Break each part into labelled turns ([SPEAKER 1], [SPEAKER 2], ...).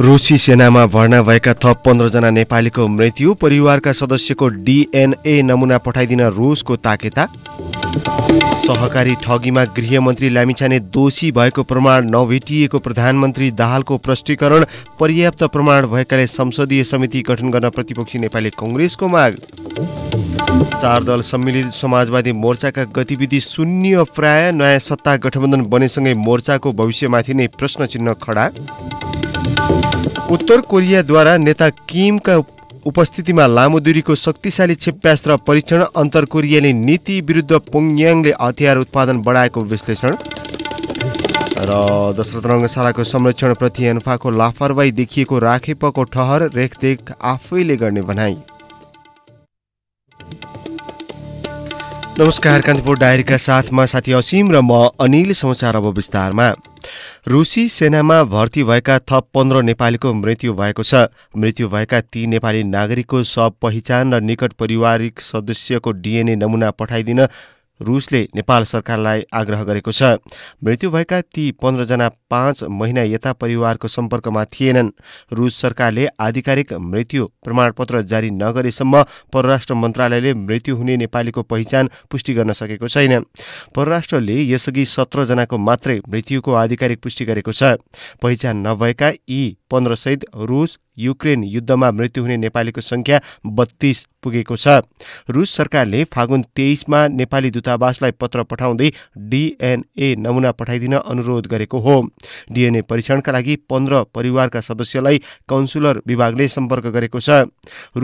[SPEAKER 1] रुसी सेनामा भर्ना भएका थप पन्ध्रजना नेपालीको मृत्यु परिवारका सदस्यको डिएनए नमुना पठाइदिन रुसको ताकेता सहकारी ठगीमा गृहमन्त्री लामिछाने दोषी भएको प्रमाण नभेटिएको प्रधानमन्त्री दाहालको प्रष्टीकरण पर्याप्त प्रमाण भएकाले संसदीय समिति गठन गर्न प्रतिपक्षी नेपाली कङ्ग्रेसको माग चार दल सम्मिलित समाजवादी मोर्चाका गतिविधि शून्य प्राय नयाँ सत्ता गठबन्धन बनेसँगै मोर्चाको भविष्यमाथि नै प्रश्न चिन्ह खडा उत्तर कोरियाद्वारा नेता किमका उपस्थितिमा लामो दूरीको शक्तिशाली क्षेप्यास्त्र परीक्षण अन्तर कोरियाली नीति विरुद्ध पोङयाङले हतियार उत्पादन बढाएको विश्लेषण र दशरथ रङ्गशालाको संरक्षणप्रति एन्फाको लापरवाही देखिएको राखेपको ठहर रेखदेख आफैले गर्ने भनाई नमस्कार कान्तिपुर डायरीका साथमा साथी असीम र म अनिल समाचार अब विस्तारमा रुसी सेनामा भर्ती भएका थप पन्ध्र नेपालीको मृत्यु भएको छ मृत्यु भएका ती नेपाली नागरिकको सब पहिचान र निकट पारिवारिक सदस्यको डिएनए नमुना पठाइदिन रुसले नेपाल सरकारलाई आग्रह गरेको छ मृत्यु भएका ती पन्ध्रजना पाँच महिना यता परिवारको सम्पर्कमा थिएनन् रुस सरकारले आधिकारिक मृत्यु प्रमाणपत्र जारी नगरेसम्म परराष्ट्र मन्त्रालयले मृत्यु हुने नेपालीको पहिचान पुष्टि गर्न सकेको छैन परराष्ट्रले यसअघि सत्रजनाको मात्रै मृत्युको आधिकारिक पुष्टि गरेको छ पहिचान नभएका यी पन्ध्रसहित रुस युक्रेन युद्धमा मृत्यु हुने नेपालीको सङ्ख्या बत्तीस पुगेको छ रुस सरकारले फागुन तेइसमा नेपाली दूतावासलाई पत्र पठाउँदै डिएनए नमुना पठाइदिन अनुरोध गरेको हो डिएनए परीक्षणका लागि पन्ध्र परिवारका सदस्यलाई कन्सुलर विभागले सम्पर्क गरेको छ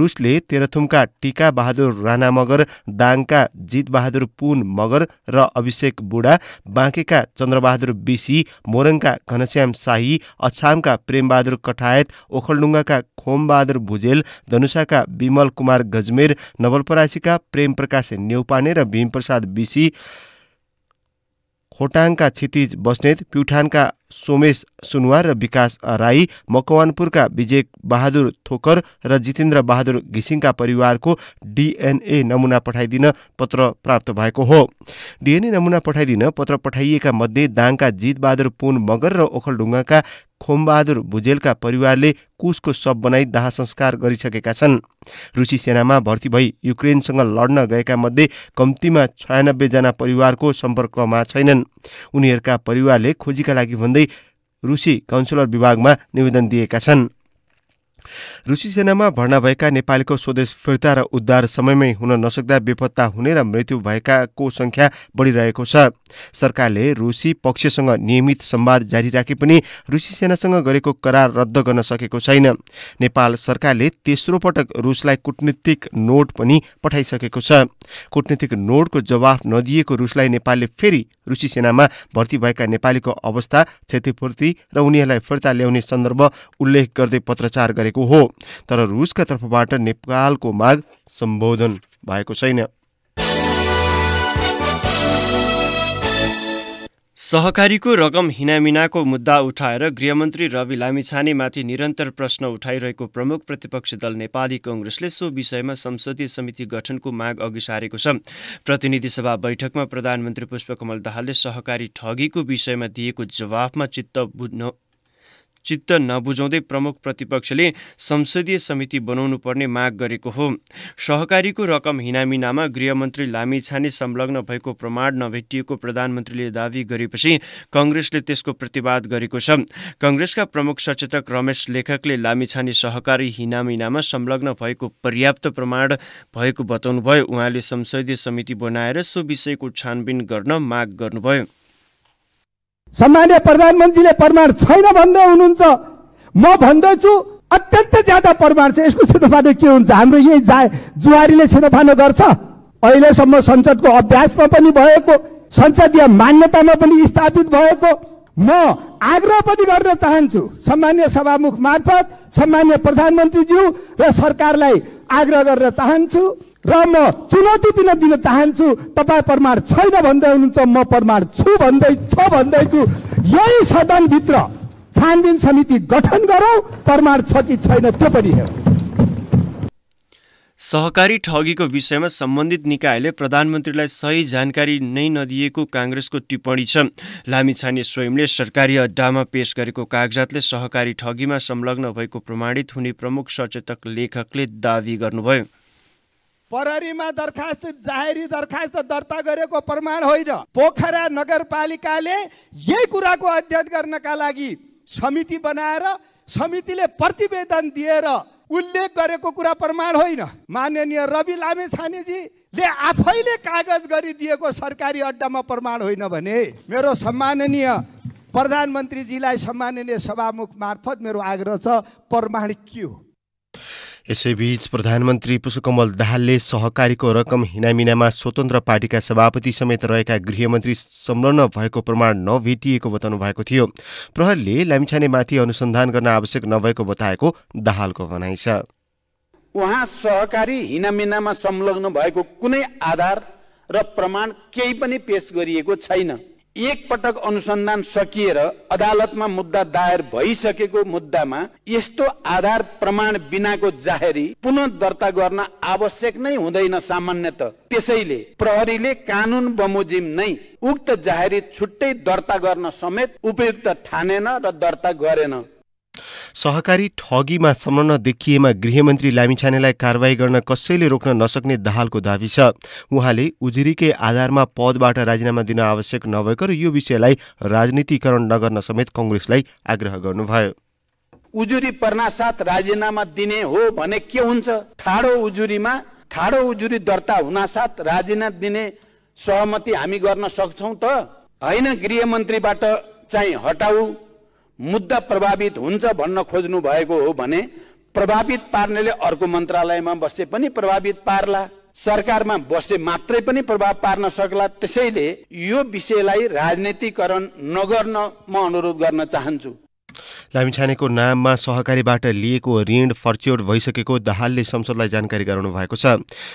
[SPEAKER 1] रुसले तेह्रथुमका टिका बहादुर राणा मगर दाङका जितबहादुर पुन मगर र अभिषेक बुढा बाँकेका चन्द्रबहादुर बिसी मोरङका घनश्याम शाही अछामका प्रेमबहादुर बहादुर कठायत ओखलडुङ्गाका खोमबहादुर भुजेल धनुषाका विमल कुमार गजमेर नवलपरासीका प्रकाश नेउपाने र भीमप्रसाद बिसी खोटाङका क्षितिज बस्नेत प्युठानका सोमेश सुनवार र विकास राई मकवानपुरका विजय बहादुर थोकर र जितेन्द्र बहादुर घिसिङका परिवारको डिएनए नमुना पठाइदिन पत्र प्राप्त भएको हो डिएनए नमुना पठाइदिन पत्र पठाइएका मध्ये दाङका जितबहादुर पुन मगर र ओखलढुङ्गाका खोमबहादुर भुजेलका परिवारले कुशको शव बनाई दाह संस्कार गरिसकेका छन् रुसी सेनामा भर्ती भई युक्रेनसँग लड्न गएका मध्ये कम्तीमा छयानब्बेजना परिवारको सम्पर्कमा छैनन् उनीहरूका परिवारले खोजीका लागि भन्दै रुसी काउन्सुलर विभागमा निवेदन दिएका छन् रुसी सेनामा भर्ना भएका नेपालीको स्वदेश फिर्ता र उद्धार समयमै हुन नसक्दा बेपत्ता हुने र मृत्यु भएकाको संख्या बढिरहेको छ सरकारले रुसी पक्षसँग नियमित सम्वाद जारी राखे पनि रुसी सेनासँग गरेको करार रद्द गर्न सकेको छैन नेपाल सरकारले तेस्रो पटक रुसलाई कूटनीतिक नोट पनि पठाइसकेको छ कूटनीतिक नोटको जवाफ नदिएको रुसलाई नेपालले फेरि रुसी सेनामा भर्ती भएका नेपालीको अवस्था क्षतिपूर्ति र उनीहरूलाई फिर्ता ल्याउने सन्दर्भ उल्लेख गर्दै पत्रचार गरेको भएको हो तर रुसका तर्फबाट नेपालको माग सम्बोधन भएको छैन
[SPEAKER 2] सहकारीको रकम हिनामिनाको मुद्दा उठाएर गृहमन्त्री रवि लामिछानेमाथि निरन्तर प्रश्न उठाइरहेको प्रमुख प्रतिपक्षी दल नेपाली कङ्ग्रेसले सो विषयमा संसदीय समिति गठनको माग अघि सारेको छ प्रतिनिधि सभा बैठकमा प्रधानमन्त्री पुष्पकमल दाहालले सहकारी ठगीको विषयमा दिएको जवाफमा चित्त बुझ्न चित्त नबुझाउँदै प्रमुख प्रतिपक्षले संसदीय समिति बनाउनुपर्ने माग गरेको हो सहकारीको रकम हिनामिनामा गृहमन्त्री लामिछाने संलग्न भएको प्रमाण नभेटिएको प्रधानमन्त्रीले दावी गरेपछि कङ्ग्रेसले त्यसको प्रतिवाद गरेको छ कङ्ग्रेसका प्रमुख सचेतक रमेश लेखकले लामिछाने सहकारी हिनामिनामा संलग्न भएको पर्याप्त प्रमाण भएको बताउनुभयो उहाँले संसदीय समिति बनाएर सो विषयको छानबिन गर्न माग गर्नुभयो
[SPEAKER 3] सम्मान्य प्रधानमन्त्रीले प्रमाण छैन भन्दै हुनुहुन्छ म भन्दैछु अत्यन्त ज्यादा प्रमाण छ यसको छिटोफानो के हुन्छ हाम्रो यही जा जुहारीले छिटोफानो गर्छ अहिलेसम्म संसदको अभ्यासमा पनि भएको संसदीय मान्यतामा पनि स्थापित भएको म आग्रह पनि गर्न चाहन्छु सम्मान्य सभामुख मार्फत सम्मान्य प्रधानमन्त्रीज्यू र सरकारलाई आग्रह गर्न चाहन्छु र म चुनौती दिन दिन चाहन्छु तपाईँ प्रमाण छैन भन्दै हुनुहुन्छ म प्रमाण छु भन्दै छ भन्दैछु यही सदनभित्र छानबिन समिति गठन गरौँ प्रमाण छ कि छैन त्यो पनि हेरौँ
[SPEAKER 2] सहकारी ठगीको विषयमा सम्बन्धित निकायले प्रधानमन्त्रीलाई सही जानकारी नै नदिएको काङ्ग्रेसको टिप्पणी छ लामिछाने स्वयंले सरकारी अड्डामा पेश गरेको कागजातले सहकारी ठगीमा संलग्न भएको प्रमाणित हुने प्रमुख सचेतक लेखकले दावी गर्नुभयो
[SPEAKER 3] प्रहरीमा दरखास्त जाहेरी दरखास्त दर्ता गरेको प्रमाण होइन पोखरा नगरपालिकाले यही कुराको अध्ययन गर्नका लागि समिति बनाएर समितिले प्रतिवेदन दिएर उल्लेख गरेको कुरा प्रमाण होइन माननीय रवि लामे छानेजीले आफैले कागज गरिदिएको सरकारी अड्डामा प्रमाण होइन भने मेरो सम्माननीय प्रधानमन्त्रीजीलाई सम्माननीय सभामुख मार्फत मेरो आग्रह छ प्रमाण के हो
[SPEAKER 1] यसैबीच प्रधानमन्त्री पुष्पकमल दाहालले सहकारीको रकम हिनामिनामा स्वतन्त्र पार्टीका सभापति समेत रहेका गृहमन्त्री संलग्न भएको प्रमाण नभेटिएको बताउनु भएको थियो प्रहरले लामिछानेमाथि अनुसन्धान गर्न आवश्यक नभएको बताएको दाहालको भनाइ छ
[SPEAKER 4] उहाँ सहकारी हिनामिनामा संलग्न भएको कुनै आधार र प्रमाण केही पनि पेश गरिएको छैन एक पटक अनुसन्धान सकिएर अदालतमा मुद्दा दायर भइसकेको मुद्दामा यस्तो आधार प्रमाण बिनाको जाहेरी पुन दर्ता गर्न आवश्यक नै हुँदैन सामान्यत त्यसैले प्रहरीले कानून बमोजिम नै उक्त जाहेरी छुट्टै दर्ता गर्न समेत उपयुक्त ठानेन र दर्ता गरेन
[SPEAKER 1] सहकारी ठगीमा संलग्न देखिएमा गृहमन्त्री लामिछानेलाई कारवाही गर्न कसैले रोक्न नसक्ने दाहालको दावी छ उहाँले उजुरीकै आधारमा पदबाट राजीनामा दिन आवश्यक नभएको र यो विषयलाई राजनीतिकरण नगर्न समेत कङ्ग्रेसलाई आग्रह गर्नुभयो
[SPEAKER 4] उजुरी पर्नासाथ राजीनामा दिने हो भने के हुन्छ ठाडो उजुरीमा ठाडो उजुरी दर्ता हुनासाथ राजीनामा दिने सहमति हामी गर्न सक्छौ त होइन गृहमन्त्रीबाट चाहिँ हटाऊ मुद्दा प्रभावित हुन्छ भन्न खोज्नु भएको हो भने प्रभावित पार्नेले अर्को मन्त्रालयमा बसे पनि प्रभावित पार्ला सरकारमा बसे मात्रै पनि प्रभाव पार्न सक्ला त्यसैले यो विषयलाई राजनीतिकरण नगर्न म अनुरोध गर्न चाहन्छु
[SPEAKER 1] लामिछानेको नाममा सहकारीबाट लिएको ऋण फर्च्योड भइसकेको दाहालले संसदलाई जानकारी गराउनु भएको छ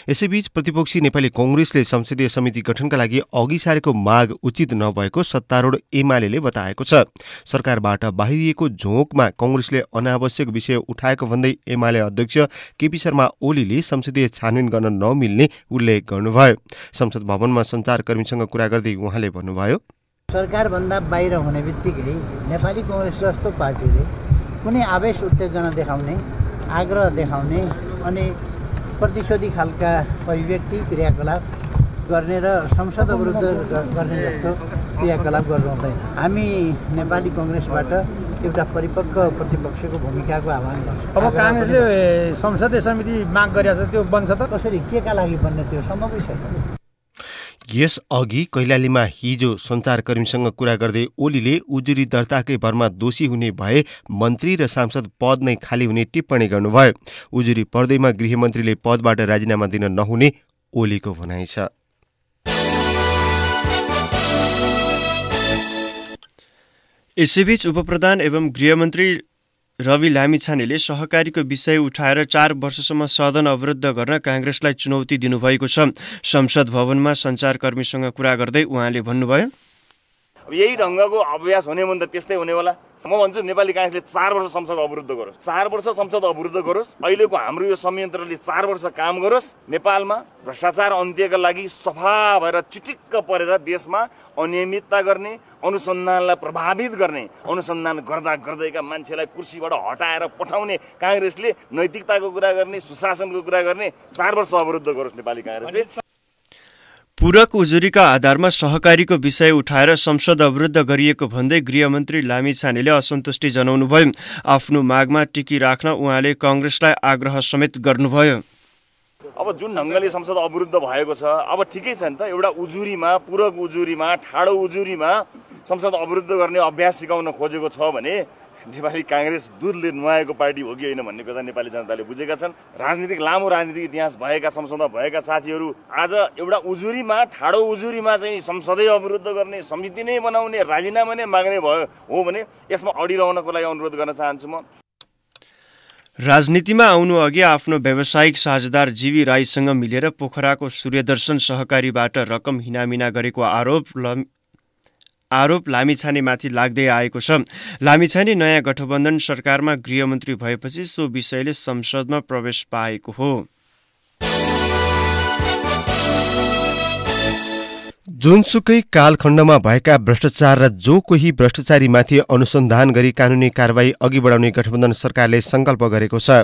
[SPEAKER 1] यसैबीच प्रतिपक्षी नेपाली कङ्ग्रेसले संसदीय समिति गठनका लागि अघि सारेको माग उचित नभएको सत्तारूढ एमाले बताएको छ सरकारबाट बाहिरिएको झोकमा कङ्ग्रेसले अनावश्यक विषय उठाएको भन्दै एमाले अध्यक्ष केपी शर्मा ओलीले संसदीय छानबिन गर्न नमिल्ने उल्लेख गर्नुभयो संसद भवनमा सञ्चारकर्मीसँग कुरा गर्दै उहाँले भन्नुभयो
[SPEAKER 3] सरकारभन्दा बाहिर हुने बित्तिकै नेपाली कङ्ग्रेस जस्तो पार्टीले कुनै आवेश उत्तेजना देखाउने आग्रह देखाउने अनि प्रतिशोधी खालका अभिव्यक्ति क्रियाकलाप गर्ने र संसद अवरुद्ध गर्ने जस्तो क्रियाकलाप गर्नु हुँदैन हामी नेपाली कङ्ग्रेसबाट एउटा परिपक्व प्रतिपक्षको भूमिकाको आह्वान गर्छ अब काङ्ग्रेसले संसदीय समिति माग गरिरहेको छ त्यो बन्छ त कसरी के का लागि बन्ने त्यो सम्भवै छैन
[SPEAKER 1] यसअघि कैलालीमा हिजो सञ्चारकर्मीसँग कुरा गर्दै ओलीले उजुरी दर्ताकै भरमा दोषी हुने भए मन्त्री र सांसद पद नै खाली हुने टिप्पणी गर्नुभयो उजुरी पर्दैमा गृहमन्त्रीले पदबाट राजीनामा दिन नहुने ओलीको भनाइ छ
[SPEAKER 2] यसैबीच उपप्रधान एवं गृहमन्त्री रवि लामिछानेले सहकारीको विषय उठाएर चार वर्षसम्म सदन अवरुद्ध गर्न काङ्ग्रेसलाई चुनौती दिनुभएको छ संसद भवनमा सञ्चारकर्मीसँग कुरा गर्दै उहाँले भन्नुभयो
[SPEAKER 5] अब यही ढङ्गको अभ्यास हुने भने त त्यस्तै हुने होला म भन्छु नेपाली काङ्ग्रेसले चार वर्ष संसद अवरुद्ध गरोस् चार वर्ष संसद अवरुद्ध गरोस् अहिलेको हाम्रो यो संयन्त्रले चार वर्ष काम गरोस् नेपालमा भ्रष्टाचार अन्त्यका लागि सफा भएर चिटिक्क परेर देशमा अनियमितता गर्ने अनुसन्धानलाई प्रभावित गर्ने अनुसन्धान गर्दा गर्दैका मान्छेलाई कुर्सीबाट हटाएर पठाउने काङ्ग्रेसले नैतिकताको कुरा गर्ने सुशासनको कुरा गर्ने चार वर्ष अवरुद्ध गरोस् नेपाली काङ्ग्रेसले
[SPEAKER 2] पूरक उजुरीका आधारमा सहकारीको विषय उठाएर संसद अवरुद्ध गरिएको भन्दै गृहमन्त्री लामी छानेले असन्तुष्टि जनाउनुभयो आफ्नो मागमा टिकी राख्न उहाँले कङ्ग्रेसलाई आग्रह समेत गर्नुभयो
[SPEAKER 5] अब जुन ढङ्गले संसद अवरुद्ध भएको छ अब ठिकै छ नि त एउटा उजुरीमा पूरक उजुरीमा ठाडो उजुरीमा संसद अवरुद्ध गर्ने अभ्यास सिकाउन खोजेको छ भने नेपाली काङ्ग्रेस दुधले नुहाएको पार्टी हो कि होइन भन्ने कुरा नेपाली जनताले बुझेका छन् राजनीतिक लामो राजनीतिक इतिहास भएका संसद भएका साथीहरू आज एउटा उजुरीमा ठाडो उजुरीमा चाहिँ संसदै अवरुद्ध गर्ने समिति नै बनाउने राजीनामा नै माग्ने भयो हो भने यसमा अडिरहनको लागि अनुरोध गर्न चाहन्छु म
[SPEAKER 2] राजनीतिमा आउनु अघि आफ्नो व्यावसायिक साझेदार जीवी राईसँग मिलेर पोखराको सूर्यदर्शन सहकारीबाट रकम हिनामिना गरेको आरोप आरोप लामिछानेमाथि लाग्दै आएको छ लामिछाने नयाँ गठबन्धन सरकारमा गृहमन्त्री भएपछि सो विषयले संसदमा प्रवेश पाएको हो
[SPEAKER 1] जुनसुकै कालखण्डमा भएका भ्रष्टाचार र जो कोही भ्रष्टाचारीमाथि अनुसन्धान गरी कानुनी कारवाही अघि बढाउने गठबन्धन सरकारले संकल्प गरेको छ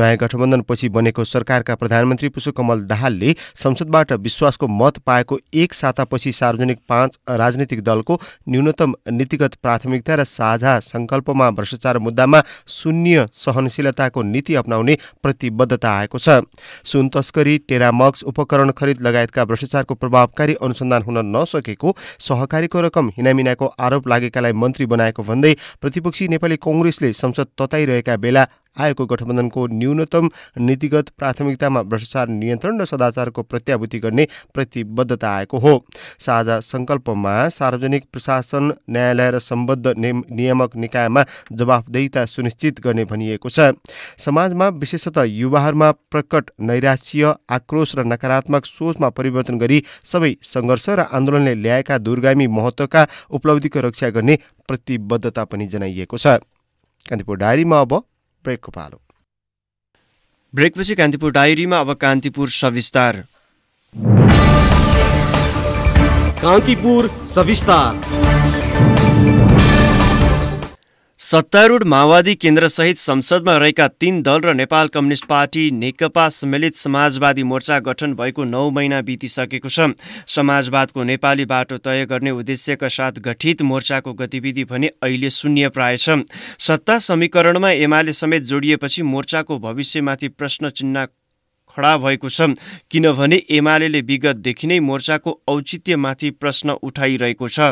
[SPEAKER 1] नयाँ गठबन्धनपछि बनेको सरकारका प्रधानमन्त्री पुष्पकमल दाहालले संसदबाट विश्वासको मत पाएको एक सातापछि सार्वजनिक पाँच राजनीतिक दलको न्यूनतम नीतिगत प्राथमिकता र साझा संकल्पमा भ्रष्टाचार मुद्दामा शून्य सहनशीलताको नीति अप्नाउने प्रतिबद्धता आएको छ सुन तस्करी टेरामक्स उपकरण खरिद लगायतका भ्रष्टाचारको प्रभावकारी अनुसन्धान हुन नसकेको सहकारीको रकम हिनामिनाको आरोप लागेकालाई मन्त्री बनाएको भन्दै प्रतिपक्षी नेपाली कङ्ग्रेसले संसद तताइरहेका बेला आएको गठबन्धनको न्यूनतम नीतिगत प्राथमिकतामा भ्रष्टाचार नियन्त्रण र सदाचारको प्रत्याभूति गर्ने प्रतिबद्धता आएको हो साझा सङ्कल्पमा सार्वजनिक प्रशासन न्यायालय र सम्बद्ध नियामक निकायमा जवाफदेहिता सुनिश्चित गर्ने भनिएको छ समाजमा विशेषतः युवाहरूमा प्रकट नैराश्य आक्रोश र नकारात्मक सोचमा परिवर्तन गरी सबै सङ्घर्ष र आन्दोलनले ल्याएका दूरगामी महत्त्वका उपलब्धिको रक्षा गर्ने प्रतिबद्धता पनि जनाइएको छ कान्तिपुर डायरीमा अब ब्रेकको पालो
[SPEAKER 2] ब्रेकपछि कान्तिपुर डायरीमा अब कान्तिपुर सविस्तार कान्तिपुर सविस्तार सत्तारूढ माओवादी केन्द्रसहित संसदमा रहेका तीन दल र नेपाल कम्युनिस्ट पार्टी नेकपा सम्मिलित समाजवादी मोर्चा गठन भएको नौ महिना बितिसकेको छ समाजवादको नेपाली बाटो तय गर्ने उद्देश्यका साथ गठित मोर्चाको गतिविधि भने अहिले शून्य प्राय छ सत्ता समीकरणमा एमाले समेत जोडिएपछि मोर्चाको भविष्यमाथि प्रश्न चिन्ह खडा भएको छ किनभने एमाले विगतदेखि नै मोर्चाको औचित्यमाथि प्रश्न उठाइरहेको छ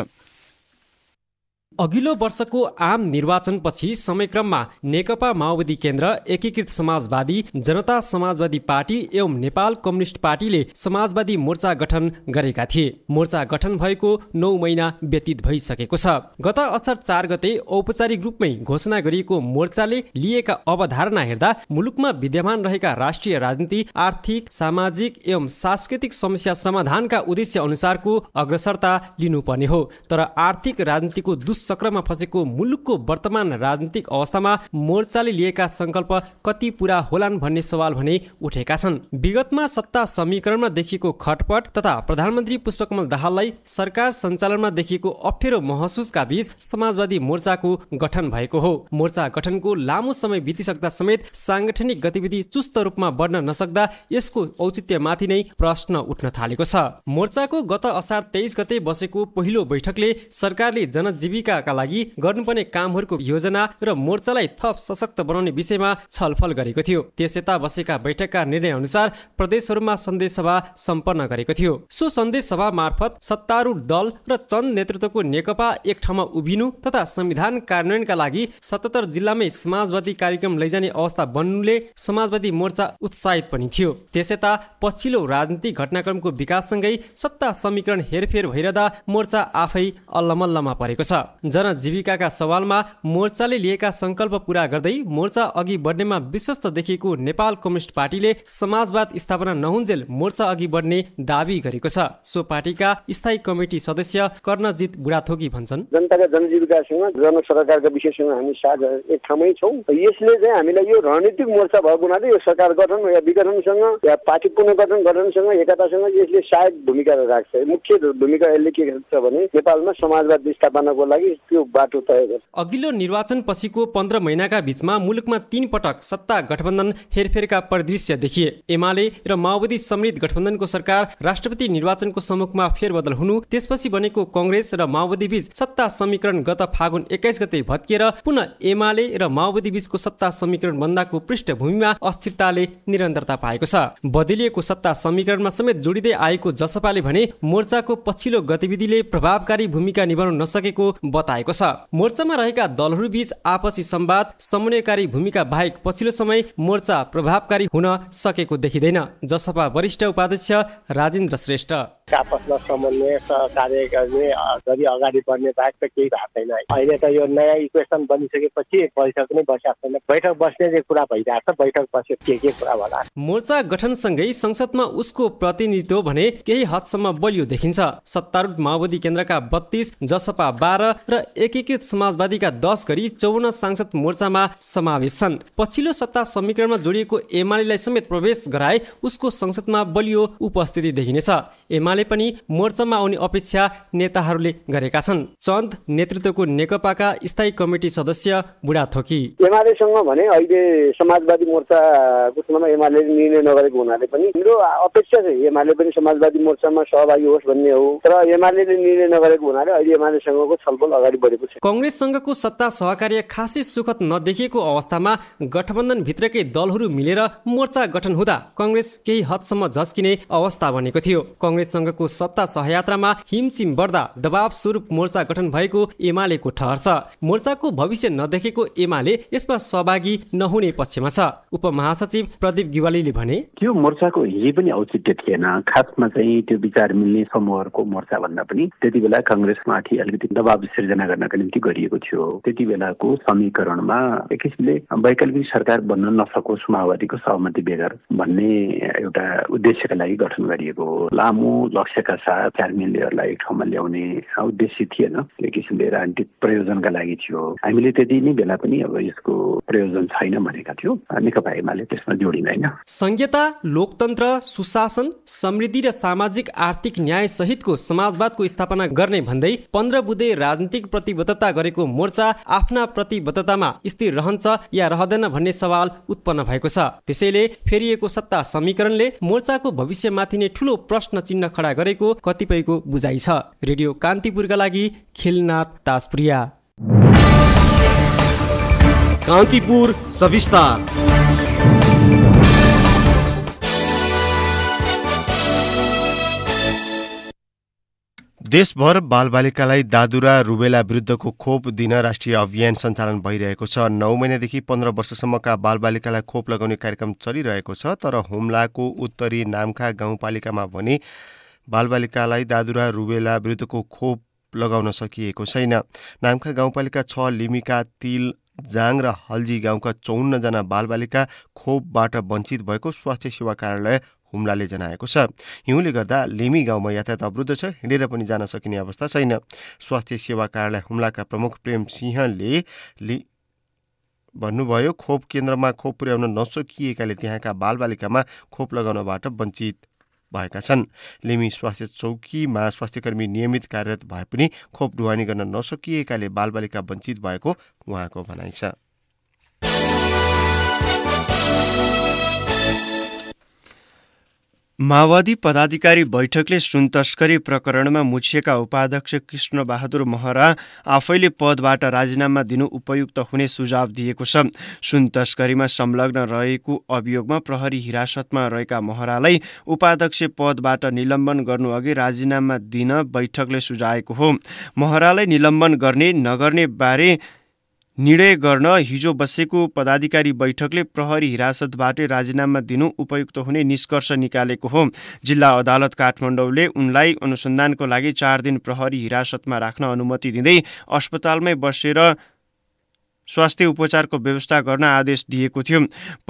[SPEAKER 6] अघिल्लो वर्षको आम निर्वाचनपछि समयक्रममा नेकपा माओवादी केन्द्र एकीकृत समाजवादी जनता समाजवादी पार्टी एवं नेपाल कम्युनिष्ट पार्टीले समाजवादी मोर्चा गठन गरेका थिए मोर्चा गठन भएको नौ महिना व्यतीत भइसकेको छ गत असर चार गते औपचारिक रूपमै घोषणा गरिएको मोर्चाले लिएका अवधारणा हेर्दा मुलुकमा विद्यमान रहेका राष्ट्रिय राजनीति आर्थिक सामाजिक एवं सांस्कृतिक समस्या समाधानका उद्देश्य अनुसारको अग्रसरता लिनुपर्ने हो तर आर्थिक राजनीतिको दुष् चक्रमा फँसेको मुलुकको वर्तमान राजनीतिक अवस्थामा मोर्चाले लिएका सङ्कल्प कति पुरा होलान् भन्ने सवाल भने उठेका छन् विगतमा सत्ता समीकरणमा देखिएको खटपट तथा प्रधानमन्त्री पुष्पकमल दाहाललाई सरकार सञ्चालनमा देखिएको अप्ठ्यारो महसुसका बीच समाजवादी मोर्चाको गठन भएको हो मोर्चा गठनको लामो समय बितिसक्दा समेत साङ्गठनिक गतिविधि चुस्त रूपमा बढ्न नसक्दा यसको औचित्यमाथि नै प्रश्न उठ्न थालेको छ मोर्चाको गत असार तेइस गते बसेको पहिलो बैठकले सरकारले जनजीविका सुधारका लागि गर्नुपर्ने कामहरूको योजना र मोर्चालाई थप सशक्त बनाउने विषयमा छलफल गरेको थियो त्यस यता बसेका बैठकका निर्णय अनुसार प्रदेशहरूमा सन्देश सभा सम्पन्न गरेको थियो सो सन्देश सभा मार्फत सत्तारूढ दल र चन्द नेतृत्वको नेकपा एक ठाउँमा उभिनु तथा संविधान कार्यान्वयनका लागि सतहत्तर जिल्लामै समाजवादी कार्यक्रम लैजाने अवस्था बन्नुले समाजवादी मोर्चा उत्साहित पनि थियो यता पछिल्लो राजनीतिक घटनाक्रमको विकाससँगै सत्ता समीकरण हेरफेर भइरहँदा मोर्चा आफै अल्लमल्लमा परेको छ जनजीविकाका सवालमा मोर्चाले लिएका सङ्कल्प पूरा गर्दै मोर्चा अघि बढ्नेमा विश्वस्त देखिएको नेपाल कम्युनिस्ट पार्टीले समाजवाद स्थापना नहुन्जेल मोर्चा अघि बढ्ने दावी गरेको छ सो पार्टीका स्थायी कमिटी सदस्य कर्णजित बुढाथोकी भन्छन्
[SPEAKER 4] जनताका जनजीविकासँग जन सरकारका विषयसँग हामी साझ एक ठाउँमै छौँ यसले चाहिँ हामीलाई यो रणनीतिक मोर्चा भएको हुनाले यो सरकार गठन या विघटनसँग या पार्टी पुनर्गठन गठनसँग एकतासँग यसले सहायक भूमिका राख्छ मुख्य भूमिका यसले के गर्छ भने नेपालमा समाजवाद स्थापनाको लागि त्यो बाटो तय गर्छ
[SPEAKER 6] अघिल्लो निर्वाचन पछिको पन्ध्र महिनाका बिचमा मुलुकमा तीन पटक सत्ता गठबन्धन हेरफेरका परिदृश्य देखिए एमाले र माओवादी समृद्ध गठबन्धनको सरकार राष्ट्रपति निर्वाचनको सम्मुखमा फेरबदल हुनु त्यसपछि बनेको कङ्ग्रेस र माओवादी बीच सत्ता समीकरण गत फागुन एक्काइस गते भत्किएर पुनः एमाले र माओवादी बीचको सत्ता समीकरण बन्दाको पृष्ठभूमिमा अस्थिरताले निरन्तरता पाएको छ बदलिएको सत्ता समीकरणमा समेत जोडिँदै आएको जसपाले भने मोर्चाको पछिल्लो गतिविधिले प्रभावकारी भूमिका निभाउन नसकेको बताएको छ मोर्चामा रहेका दलहरूबीच आपसी सम्वाद समन्वयकारी भूमिका बाहेक पछिल्लो समय मोर्चा प्रभावकारी हुन सकेको देखिँदैन जसपा वरिष्ठ उपाध्यक्ष राजेन्द्र श्रेष्ठ आपसमा समन्वय सहकार्य गर्ने गरी अगाडि बढ्ने बाहेक त
[SPEAKER 3] केही भएको छैन अहिले त यो नयाँ इक्वेसन बनिसकेपछि बैठक नै बसेको छैन बैठक बस्ने चाहिँ कुरा छ बैठक बस्यो के के कुरा होला
[SPEAKER 6] मोर्चा गठनसँगै संसदमा उसको प्रतिनिधित्व भने केही हदसम्म बलियो देखिन्छ सत्तारूढ माओवादी केन्द्रका बत्तीस जसपा बाह्र र एकीकृत समाजवादीका दस गरी चौन्न सांसद मोर्चामा समावेश छन् पछिल्लो सत्ता समीकरणमा जोडिएको एमालेलाई समेत प्रवेश गराए उसको संसदमा बलियो उपस्थिति देखिनेछ एमाले हुनाले पनि मोर्चामा आउने अपेक्षा नेताहरूले गरेका छन् चन्द नेतृत्वको नेकपाका स्थायी कमिटी सदस्य थोकी
[SPEAKER 4] एमालेसँग भने अहिले समाजवादी मोर्चाको तुलनामा एमाले निर्णय नगरेको हुनाले पनि मेरो अपेक्षा चाहिँ एमाले पनि समाजवादी मोर्चामा सहभागी होस् भन्ने हो तर एमाले निर्णय नगरेको हुनाले अहिले एमालेसँगको छलफल
[SPEAKER 6] अगाडि बढेको छ कङ्ग्रेससँगको सत्ता सहकार्य खासै सुखद नदेखिएको अवस्थामा गठबन्धन भित्रकै दलहरू मिलेर मोर्चा गठन हुँदा कङ्ग्रेस केही हदसम्म झस्किने अवस्था बनेको थियो कङ्ग्रेससँग सङ्घको सत्ता सहयात्रामा हिमचिम बढ्दा दबाव स्वरूप मोर्चा गठन भएको एमालेको ठहर छ मोर्चाको भविष्य नदेखेको एमाले यसमा सहभागी नहुने पक्षमा छ उपमहासचिव प्रदीप गिवालीले भने
[SPEAKER 3] त्यो मोर्चाको हिजै पनि औचित्य थिएन खासमा चाहिँ त्यो विचार मिल्ने समूहहरूको मोर्चा भन्दा पनि त्यति बेला कङ्ग्रेसमाथि अलिकति दबाव सिर्जना गर्नका निम्ति गरिएको थियो त्यति बेलाको समीकरणमा एक किसिमले वैकल्पिक सरकार बन्न नसकोस् माओवादीको सहमति बेगर भन्ने एउटा उद्देश्यका लागि गठन गरिएको हो लामो लक्ष्यका साथ फ्यामिलीहरूलाई एक ठाउँमा ल्याउने उद्देश्य थिएन त्यो किसिमले राजनीतिक प्रयोजनका लागि थियो हामीले त्यति नै बेला पनि अब यसको प्रयोजन छैन भनेका थियौँ नेकपा एमाले त्यसमा जोडिँदैन
[SPEAKER 6] संहिता लोकतन्त्र सुशासन समृद्धि र सामाजिक आर्थिक न्याय सहितको समाजवादको स्थापना गर्ने भन्दै पन्ध्र बुधे राजनीतिक प्रतिबद्धता गरेको मोर्चा आफ्ना प्रतिबद्धतामा स्थिर रहन्छ या रहँदैन भन्ने सवाल उत्पन्न भएको छ त्यसैले फेरिएको सत्ता समीकरणले मोर्चाको भविष्यमाथि नै ठूलो प्रश्न चिन्ह खडा गरेको कतिपयको बुझाइ छ रेडियो कान्तिपुरका लागि खिलनाथ दासप्रिया कान्तिपुर सविस्तार
[SPEAKER 1] देशभर बालबालिकालाई दादुरा रुबेला विरुद्धको खोप दिन राष्ट्रिय अभियान सञ्चालन भइरहेको छ नौ महिनादेखि पन्ध्र वर्षसम्मका बालबालिकालाई खोप लगाउने कार्यक्रम चलिरहेको छ तर हुम्लाको उत्तरी नामखा गाउँपालिकामा भने बालबालिकालाई दादुरा रुबेला विरुद्धको खोप लगाउन सकिएको छैन नाम्खा गाउँपालिका छ लिमिका तिल जाङ र हल्जी गाउँका चौन्नजना बालबालिका खोपबाट वञ्चित भएको स्वास्थ्य सेवा कार्यालय हुम्लाले जनाएको छ हिउँले गर्दा लिमी गाउँमा यातायात अवरुद्ध छ हिँडेर पनि जान सकिने अवस्था छैन स्वास्थ्य सेवा कार्यालय हुम्लाका प्रमुख प्रेम सिंहले भन्नुभयो खोप केन्द्रमा खोप पुर्याउन नसकिएकाले त्यहाँका बालबालिकामा खोप लगाउनबाट वञ्चित भएका छन् लिमी स्वास्थ्य चौकीमा स्वास्थ्यकर्मी नियमित कार्यरत भए पनि खोप ढुवानी गर्न नसकिएकाले बालबालिका वञ्चित भएको उहाँको भनाइ छ माओवादी पदाधिकारी
[SPEAKER 2] बैठकले सुन तस्करी प्रकरणमा मुछिएका उपाध्यक्ष कृष्णबहादुर महरा आफैले पदबाट राजीनामा दिनु उपयुक्त हुने सुझाव दिएको छ सुन तस्करीमा संलग्न रहेको अभियोगमा प्रहरी हिरासतमा रहेका महरालाई उपाध्यक्ष पदबाट निलम्बन गर्नुअघि राजीनामा दिन बैठकले सुझाएको हो महरालाई निलम्बन गर्ने नगर्ने बारे निर्णय गर्न हिजो बसेको पदाधिकारी बैठकले प्रहरी हिरासतबाटै राजीनामा दिनु उपयुक्त हुने निष्कर्ष निकालेको हो जिल्ला अदालत काठमाडौँले उनलाई अनुसन्धानको लागि चार दिन प्रहरी हिरासतमा राख्न अनुमति दिँदै अस्पतालमै बसेर स्वास्थ्य उपचारको व्यवस्था गर्न आदेश दिएको थियो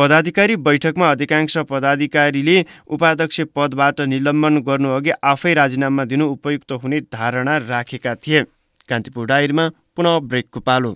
[SPEAKER 2] पदाधिकारी बैठकमा अधिकांश पदाधिकारीले उपाध्यक्ष पदबाट निलम्बन गर्नुअघि आफै राजीनामा दिनु उपयुक्त हुने धारणा राखेका थिए कान्तिपुर डायरीमा पुनः ब्रेकको पालो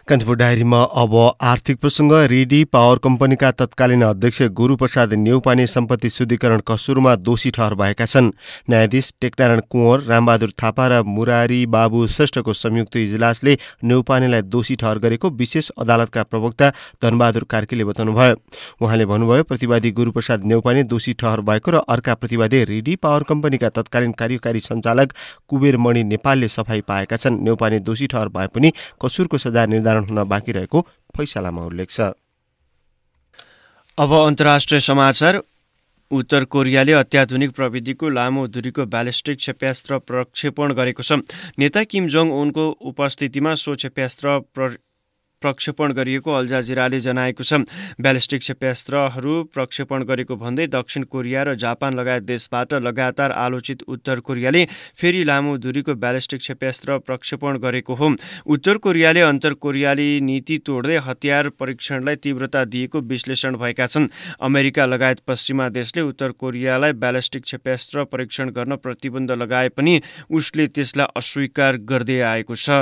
[SPEAKER 1] कान्तिपुर डायरीमा अब आर्थिक प्रसङ्ग रेडी पावर कम्पनीका तत्कालीन अध्यक्ष गुरूप्रसाद नेउपाने सम्पत्ति शुद्धिकरण कसुरमा दोषी ठहर भएका छन् न्यायाधीश टेकनारायण कुँवर रामबहादुर थापा र मुरारी बाबु श्रेष्ठको संयुक्त इजलासले नेउपानेलाई दोषी ठहर गरेको विशेष अदालतका प्रवक्ता धनबहादुर कार्कीले बताउनुभयो उहाँले भन्नुभयो प्रतिवादी गुरूप्रसाद नेउपाने दोषी ठहर भएको र अर्का प्रतिवादी रेडी पावर कम्पनीका तत्कालीन कार्यकारी सञ्चालक कुबेरमणि नेपालले सफाई पाएका छन् नेउपाने दोषी ठहर भए पनि कसुरको सजाय निर्धारण वितरण हुन बाँकी रहेको फैसलामा उल्लेख छ
[SPEAKER 2] अब अन्तर्राष्ट्रिय समाचार उत्तर कोरियाले अत्याधुनिक प्रविधिको लामो दूरीको ब्यालिस्टिक क्षेप्यास्त्र प्रक्षेपण गरेको छ नेता किम जोङ उनको उपस्थितिमा सो क्षेप्यास्त्र प्रक्षेपण गरिएको अल्जाजिराले जनाएको छ ब्यालिस्टिक क्षेप्यास्त्रहरू प्रक्षेपण गरेको भन्दै दक्षिण कोरिया र जापान लगायत देशबाट लगातार आलोचित उत्तर कोरियाले फेरि लामो दूरीको ब्यालिस्टिक क्षेप्यास्त्र प्रक्षेपण गरेको हो उत्तर कोरियाले अन्तर कोरियाली नीति तोड्दै हतियार परीक्षणलाई तीव्रता दिएको विश्लेषण भएका छन् अमेरिका लगायत पश्चिमा देशले उत्तर कोरियालाई ब्यालिस्टिक क्षेप्यास्त्र परीक्षण गर्न प्रतिबन्ध लगाए पनि उसले त्यसलाई अस्वीकार गर्दै आएको छ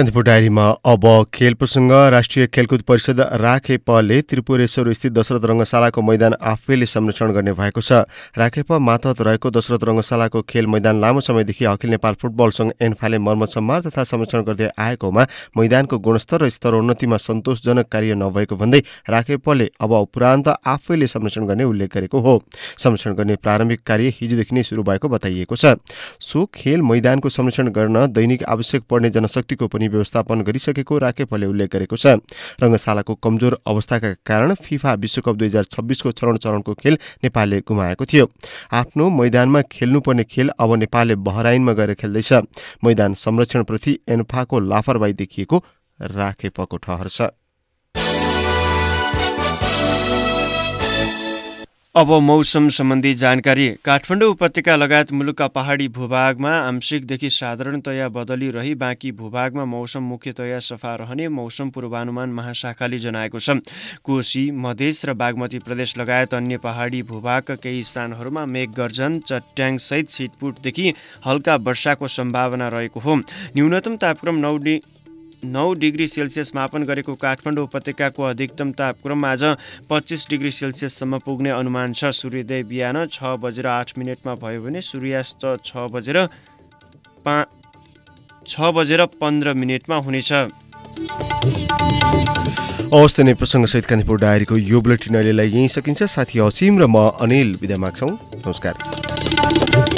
[SPEAKER 1] कान्तिपुर डायरीमा अब खेल प्रसङ्ग राष्ट्रिय खेलकुद परिषद राखेपले त्रिपुरेश्वर स्थित दशरथ रङ्गशालाको मैदान आफैले संरक्षण गर्ने भएको छ राखेप मातहत रहेको दशरथ रङ्गशालाको खेल मैदान लामो समयदेखि अखिल नेपाल फुटबल सङ्घ एनफाले मर्मत सम्मार तथा संरक्षण गर्दै आएकोमा मैदानको गुणस्तर र स्तरोन्नतिमा सन्तोषजनक कार्य नभएको भन्दै राखेपले अब उपरान्त आफैले संरक्षण गर्ने उल्लेख गरेको हो संरक्षण गर्ने प्रारम्भिक कार्य हिजोदेखि नै सुरु भएको बताइएको छ सो खेल मैदानको संरक्षण गर्न दैनिक आवश्यक पर्ने जनशक्तिको पनि व्यवस्थापन गरिसकेको राकेपले उल्लेख गरेको छ रङ्गशालाको कमजोर अवस्थाका कारण फिफा विश्वकप दुई हजार छब्बिसको चरण चरणको खेल नेपालले गुमाएको थियो आफ्नो मैदानमा खेल्नुपर्ने खेल अब नेपालले बहराइनमा गएर खेल्दैछ मैदान संरक्षणप्रति एन्फाको लापरवाही देखिएको राखेपको ठहर छ
[SPEAKER 2] अब मौसम सम्बन्धी जानकारी काठमाडौँ उपत्यका लगायत मुलुकका पहाडी भूभागमा आंशिकदेखि साधारणतया बदली रही बाँकी भूभागमा मौसम मुख्यतया सफा रहने मौसम पूर्वानुमान महाशाखाले जनाएको छ कोशी मधेस र बागमती प्रदेश लगायत अन्य पहाडी भूभागका केही स्थानहरूमा मेघगर्जन चट्याङसहित छिटपुटदेखि हल्का वर्षाको सम्भावना रहेको हो न्यूनतम तापक्रम नौ नौ डिग्री सेल्सियस मापन गरेको काठमाडौँ उपत्यकाको अधिकतम तापक्रम आज पच्चिस डिग्री सेल्सियससम्म पुग्ने अनुमान छ सूर्योदय बिहान छ बजेर आठ मिनटमा भयो भने सूर्यास्त छ बजेर छ बजेर पन्ध्र मिनटमा हुनेछ
[SPEAKER 1] हवस् त नै प्रसङ्गसहित कान्तिपुर डायरीको यो बुलेटिन अहिलेलाई यहीँ सकिन्छ साथी असीम र म अनिल विदा माग्छौँ नमस्कार